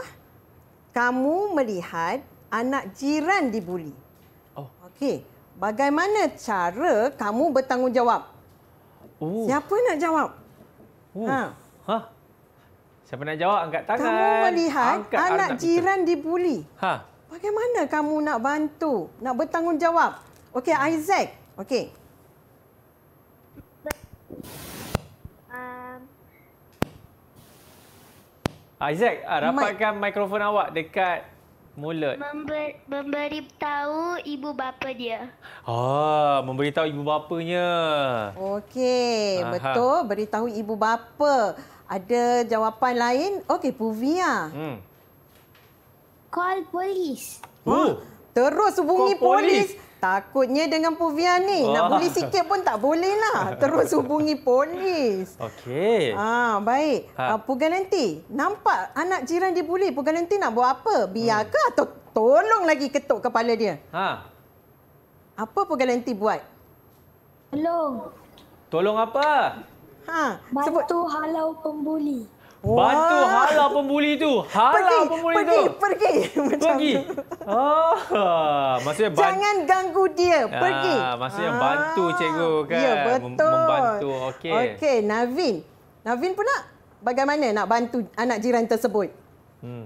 kamu melihat anak jiran dibuli. Oh. Okey. Bagaimana cara kamu bertanggungjawab? Oh. Siapa nak jawab? Oh. Ha. Ha. Siapa nak jawab angkat tangan. Kamu melihat angkat anak jiran dibuli. Ha. Bagaimana kamu nak bantu, nak bertanggungjawab? Okey, Isaac. Okey. Um, Isaac, ah, rapatkan Mike. mikrofon awak dekat Mulut. Member, memberi tahu ibu bapa dia. Ah, memberi tahu ibu bapanya. Okey, betul. Beritahu ibu bapa. Ada jawapan lain? Okey, Puvia. Hmm. Call polis. Huh? Oh. Terus hubungi polis. polis. Takutnya dengan Puvia ni. Oh. Nak bully sikit pun tak boleh lah. Terus hubungi polis. Okey. Ah, baik. Ha. Ah, nanti nampak anak jiran dibuli. nanti nak buat apa? Biarkah hmm. atau tolong lagi ketuk kepala dia? Ha. Apa nanti buat? Tolong. Tolong apa? Ha. Bantu Sebut. halau pembuli. Wah. Bantu hala pembuli tu. Hala pergi, pembuli pergi, tu. Pergi, pergi. pergi. Ah, maksudnya ban... Jangan ganggu dia. Ah, pergi. Ah, maksudnya ah. bantu cikgu kan. Ya, betul. Mem membantu. Okey. Okey, Navin. Navin pun nak bagaimana nak bantu anak jiran tersebut? Hmm.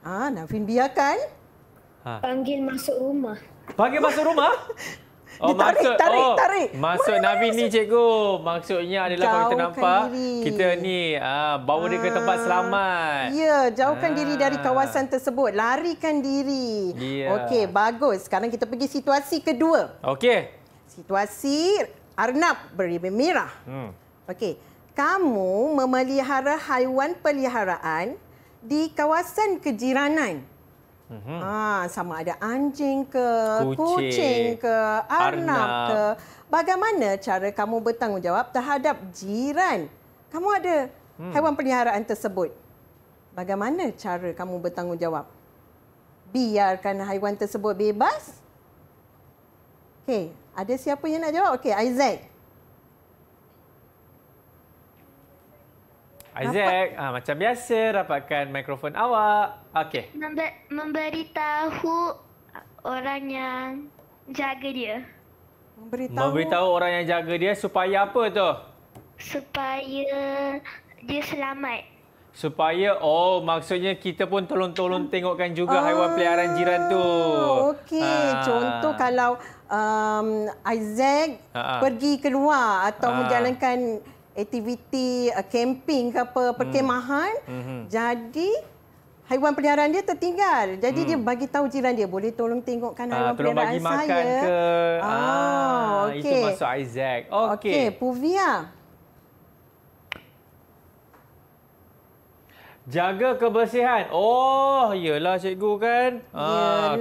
Ah, Navin biarkan. Ha. Panggil masuk rumah. Panggil masuk rumah? Oh, dia tarik, maksud, tarik, oh, tarik. Maksud mana Nabi ni, cikgu. Maksudnya adalah kalau kita nampak, diri. kita ni ah, bawa dia ke tempat ah. selamat. Ya, jauhkan ah. diri dari kawasan tersebut. Larikan diri. Ya. Okey, bagus. Sekarang kita pergi situasi kedua. Okey. Situasi Arnab beri merah. Hmm. Okey. Kamu memelihara haiwan peliharaan di kawasan kejiranan. Mm-hmm. Ha, sama ada anjing ke, kucing, kucing ke, anak ke. Bagaimana cara kamu bertanggungjawab terhadap jiran? Kamu ada hmm. haiwan peliharaan tersebut. Bagaimana cara kamu bertanggungjawab? Biarkan haiwan tersebut bebas? Okey, ada siapa yang nak jawab? Okey, Isaac. Isaac, ah, ha, macam biasa dapatkan mikrofon awak. Okey. Memberi tahu orang yang jaga dia. Memberi tahu orang yang jaga dia supaya apa tu? Supaya dia selamat. Supaya, oh maksudnya kita pun tolong-tolong tengokkan juga ah, haiwan peliharaan jiran tu. Oh, okey, ah. contoh kalau um, Isaac ah, ah, pergi keluar atau ah. menjalankan aktiviti uh, camping ke apa perkemahan hmm, hmm, hmm. jadi haiwan peliharaan dia tertinggal jadi mm. dia bagi tahu jiran dia boleh tolong tengokkan ah, haiwan ha, tolong peliharaan bagi makan saya. ke ah, ah okay. itu masuk Isaac okey okey puvia Jaga kebersihan. Oh, iyalah cikgu kan. Ha,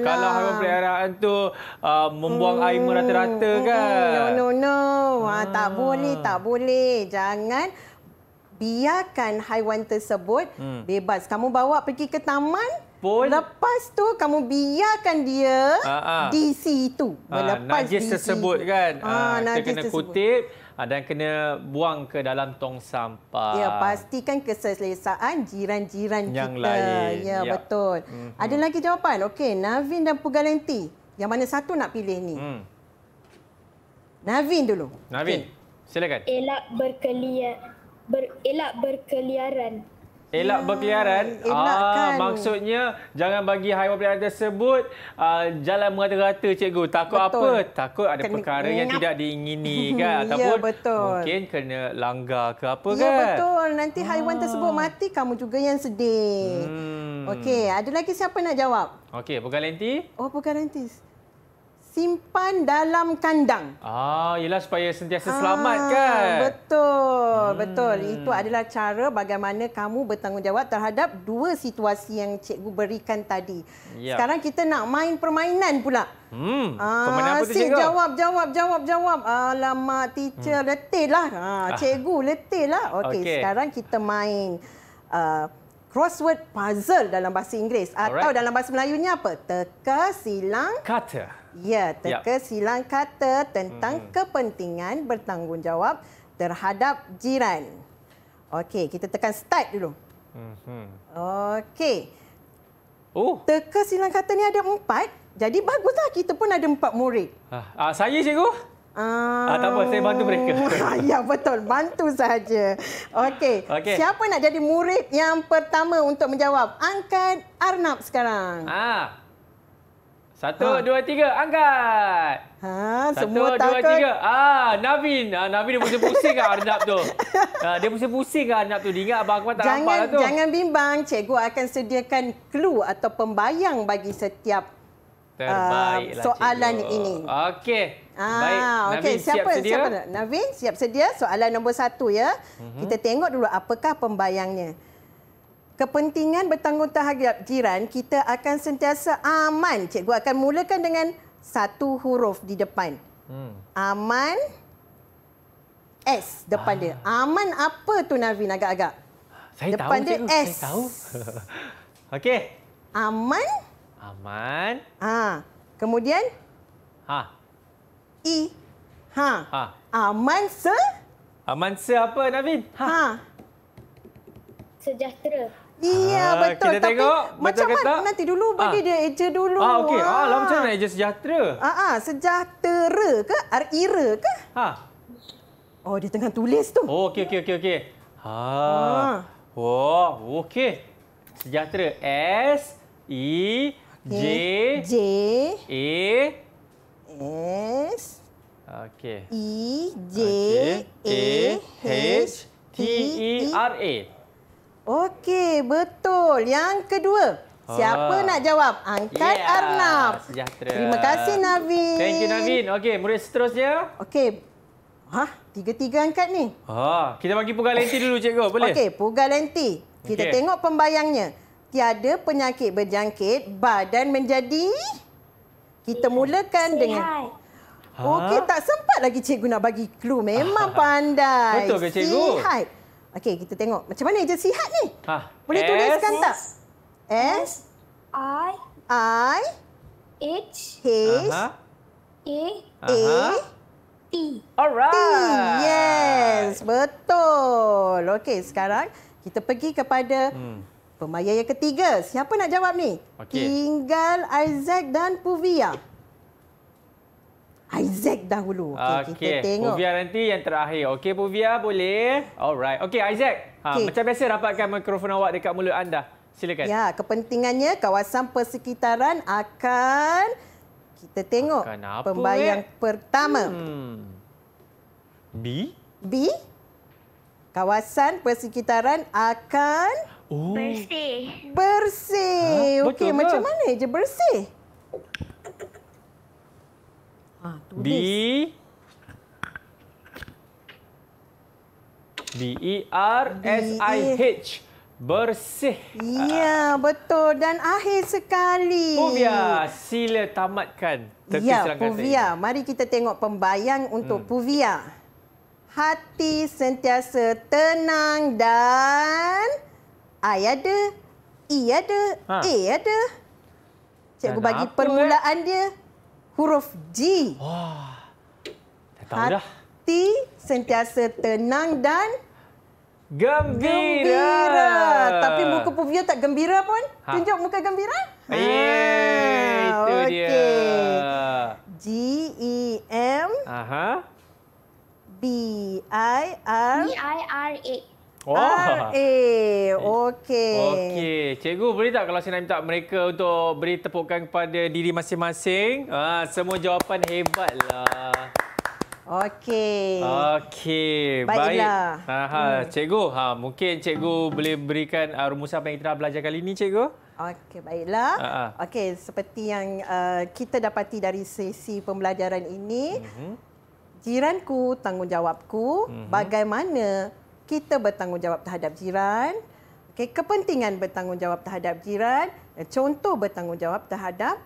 kalau hewan peliharaan tu uh, membuang hmm. air merata-rata kan. No, no, no. Ha. Ha, tak boleh, tak boleh. Jangan biarkan haiwan tersebut hmm. bebas. Kamu bawa pergi ke taman. Pun. Lepas tu kamu biarkan dia ha, ha. di situ. Ha, najis DC. tersebut kan. Ha, ha, kita kena tersebut. kutip. Ah, dan kena buang ke dalam tong sampah. Ya, pastikan keselesaan jiran-jiran kita. Yang lain. Ya, ya. betul. Mm -hmm. Ada lagi jawapan? Okey, Navin dan Pugalenti. Yang mana satu nak pilih ni? Mm. Navin dulu. Navin, okay. silakan. Elak berkeliar. Ber, elak berkeliaran. Elak yeah, berkeliaran. Ah, kan? maksudnya jangan bagi haiwan peliharaan tersebut uh, jalan merata-rata cikgu. Takut betul. apa? Takut ada kena perkara ngap. yang tidak diingini kan ya, ataupun yeah, betul. mungkin kena langgar ke apa yeah, kan. Ya betul. Nanti haiwan ah. tersebut mati kamu juga yang sedih. Hmm. Okey, ada lagi siapa nak jawab? Okey, Pegalenti. Oh, Pegalentis simpan dalam kandang. Ah, ialah supaya sentiasa ah, selamat kan? Betul, hmm. betul. Itu adalah cara bagaimana kamu bertanggungjawab terhadap dua situasi yang cikgu berikan tadi. Yep. Ya. Sekarang kita nak main permainan pula. Hmm. Ah, Asyik jawab, jawab, jawab, jawab. Alamak, teacher hmm. letihlah. Ha, ah, cikgu ah. letihlah. Okey, okay. sekarang kita main... Uh, Crossword puzzle dalam bahasa Inggeris atau Alright. dalam bahasa Melayunya apa? Teka silang kata. Ya, terkesilang ya. kata tentang hmm. kepentingan bertanggungjawab terhadap jiran. Okey, kita tekan start dulu. Hmm. Okey. Oh. silang kata ni ada empat. Jadi baguslah kita pun ada empat murid. Ah, ah saya cikgu. Ah, ah tak apa, saya bantu mereka. Ah, ya betul, bantu saja. Okey. Okay. Siapa nak jadi murid yang pertama untuk menjawab? Angkat Arnab sekarang. Ah. Satu, ha. dua, tiga. Angkat. Ha, Satu, semua dua, takut. tiga. Ah, Navin. Ah, Navin dia mesti pusing kan Arnab tu. Ah, dia mesti pusing kan Arnab tu. Dia ingat abang Akmal tak jangan, lah tu. Jangan bimbang. Cikgu akan sediakan clue atau pembayang bagi setiap ah, Terbaik uh, soalan cikgu. ini. Okey. Ah, Baik. Okay. Navin, siapa, siap sedia? Siapa? Navin, siap sedia soalan nombor satu ya. Mm -hmm. Kita tengok dulu apakah pembayangnya kepentingan bertanggung tahap jiran kita akan sentiasa aman. Cikgu akan mulakan dengan satu huruf di depan. Hmm. Aman. S depan ah. dia. Aman apa tu Navin agak-agak? Saya depan tahu. Depan dia cikgu. S. Saya tahu. Okey. Aman. Aman. Ah. Ha. Kemudian? Ha. I. Ha. ha. Aman se? Aman se apa Navin? Ha. ha. Iya uh, betul kita tengok, tapi macam mana nanti dulu bagi ah. dia eja dulu. Ah okay. Ah, ah lah, macam mana eja sejahtera? ah, ah sejahtera ke arira ke? Ah. Oh dia tengah tulis tu. Oh okey okey okey okey. Ha. Ah. Oh okey. Sejahtera S E J J A S okey. E J A H T E R A. Okey, betul. Yang kedua, siapa oh. nak jawab? Angkat yeah. Arnab. Sejahtera. Terima kasih, Navin. Thank you, Navin. Okey, murid seterusnya. Okey. Hah? Tiga-tiga angkat ni? Oh. Kita bagi Pugalenti dulu, cikgu. Boleh? Okey, Pugalenti. Kita okay. tengok pembayangnya. Tiada penyakit berjangkit, badan menjadi... Kita mulakan Sihat. dengan... Okey, ha? tak sempat lagi cikgu nak bagi clue. Memang pandai. Betul ke, cikgu? Sihat. Okey, kita tengok. Macam mana agensi sihat ni? Ha. Boleh S tuliskan S tak? S. I. I. H. H. A. A. T. Alright. Yes, betul. Okey, sekarang kita pergi kepada hmm. Pemaya yang ketiga. Siapa nak jawab ni? Okay. Tinggal Isaac dan Puvia. Isaac dahulu. Okey, okay. kita tengok. Puvia nanti yang terakhir. Okey, Puvia boleh. Alright. Okey, Isaac. Ha, okay. Macam biasa, rapatkan mikrofon awak dekat mulut anda. Silakan. Ya, kepentingannya kawasan persekitaran akan... Kita tengok apa, pembayang eh? pertama. Hmm. B? B? Kawasan persekitaran akan... Oh. Bersih. Bersih. Ha, Okey, macam mana je Bersih. Ah, B B E R e S I H bersih. Ya, betul dan akhir sekali. Puvia, sila tamatkan tepi ya, Puvia. saya. mari kita tengok pembayang untuk hmm. Puvia. Hati sentiasa tenang dan I ada, I e ada, ha. A ada. Cikgu dan bagi permulaan eh? dia huruf G. Wah. Tahu dah. Hati sentiasa tenang dan gembira. gembira. Tapi muka Puvia tak gembira pun. Ha. Tunjuk muka gembira. Yeay, eh, ah, ha. itu okay. dia. G E M. Aha. B I R B I R A. Wah. RA. Okey. Oh. Okey. Cikgu boleh tak kalau saya nak minta mereka untuk beri tepukan kepada diri masing-masing? Ah, semua jawapan hebatlah. Okey. Okey. Baiklah. Baik. Ha, hmm. cikgu, ha mungkin cikgu boleh berikan uh, rumusan apa yang kita dah belajar kali ini, cikgu? Okey, baiklah. Uh ha, -huh. Ha. Okey, seperti yang uh, kita dapati dari sesi pembelajaran ini, uh mhm. -huh. jiranku tanggungjawabku, uh mhm. -huh. bagaimana kita bertanggungjawab terhadap jiran. Okay, kepentingan bertanggungjawab terhadap jiran. Eh, contoh bertanggungjawab terhadap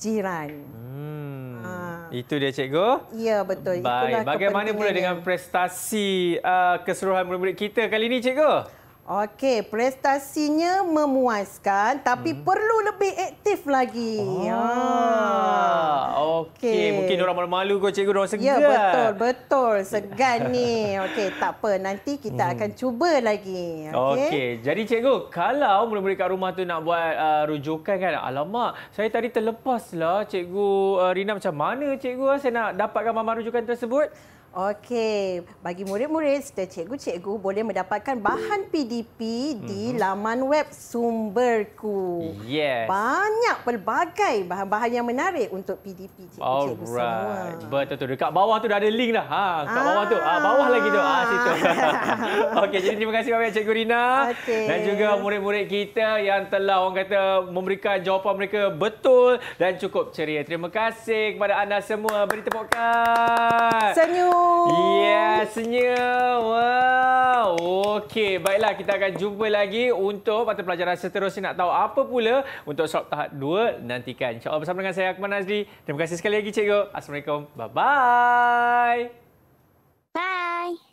jiran. Hmm. Ha. Itu dia cikgu. Ya betul. Baik. Bagaimana pula dengan prestasi uh, keseluruhan murid-murid kita kali ini cikgu? Okey, prestasinya memuaskan tapi hmm. perlu lebih aktif lagi. Ha. Okey, okay. mungkin orang malu-malu kau cikgu orang ya, segan. Ya, betul, betul. Segan ni. Okey, tak apa. Nanti kita hmm. akan cuba lagi. Okey. Okay. Jadi cikgu, kalau murid-murid kat rumah tu nak buat uh, rujukan kan. Alamak, saya tadi terlepaslah cikgu uh, Rina macam mana cikgu ah, saya nak dapatkan mama rujukan tersebut? Okey, bagi murid-murid, cikgu-cikgu boleh mendapatkan bahan PDF PTP di mm-hmm. laman web Sumberku. Yes. Banyak pelbagai bahan-bahan yang menarik untuk PDP. cikgu Alright. Cikgu semua. Betul tu. Dekat bawah tu dah ada link dah. Ha, dekat bawah tu. Ha, ah, bawah lagi tu. Ah, situ. Okey, jadi terima kasih banyak Cikgu Rina okay. dan juga murid-murid kita yang telah orang kata memberikan jawapan mereka betul dan cukup ceria. Terima kasih kepada anda semua. Beri tepukan. Senyum. Yes, senyum. Wow. Okey, baiklah kita akan jumpa lagi untuk mata pelajaran seterusnya nak tahu apa pula untuk swab tahap 2 nantikan. InsyaAllah bersama dengan saya Akman Azli. Terima kasih sekali lagi cikgu. Assalamualaikum. Bye-bye. Bye.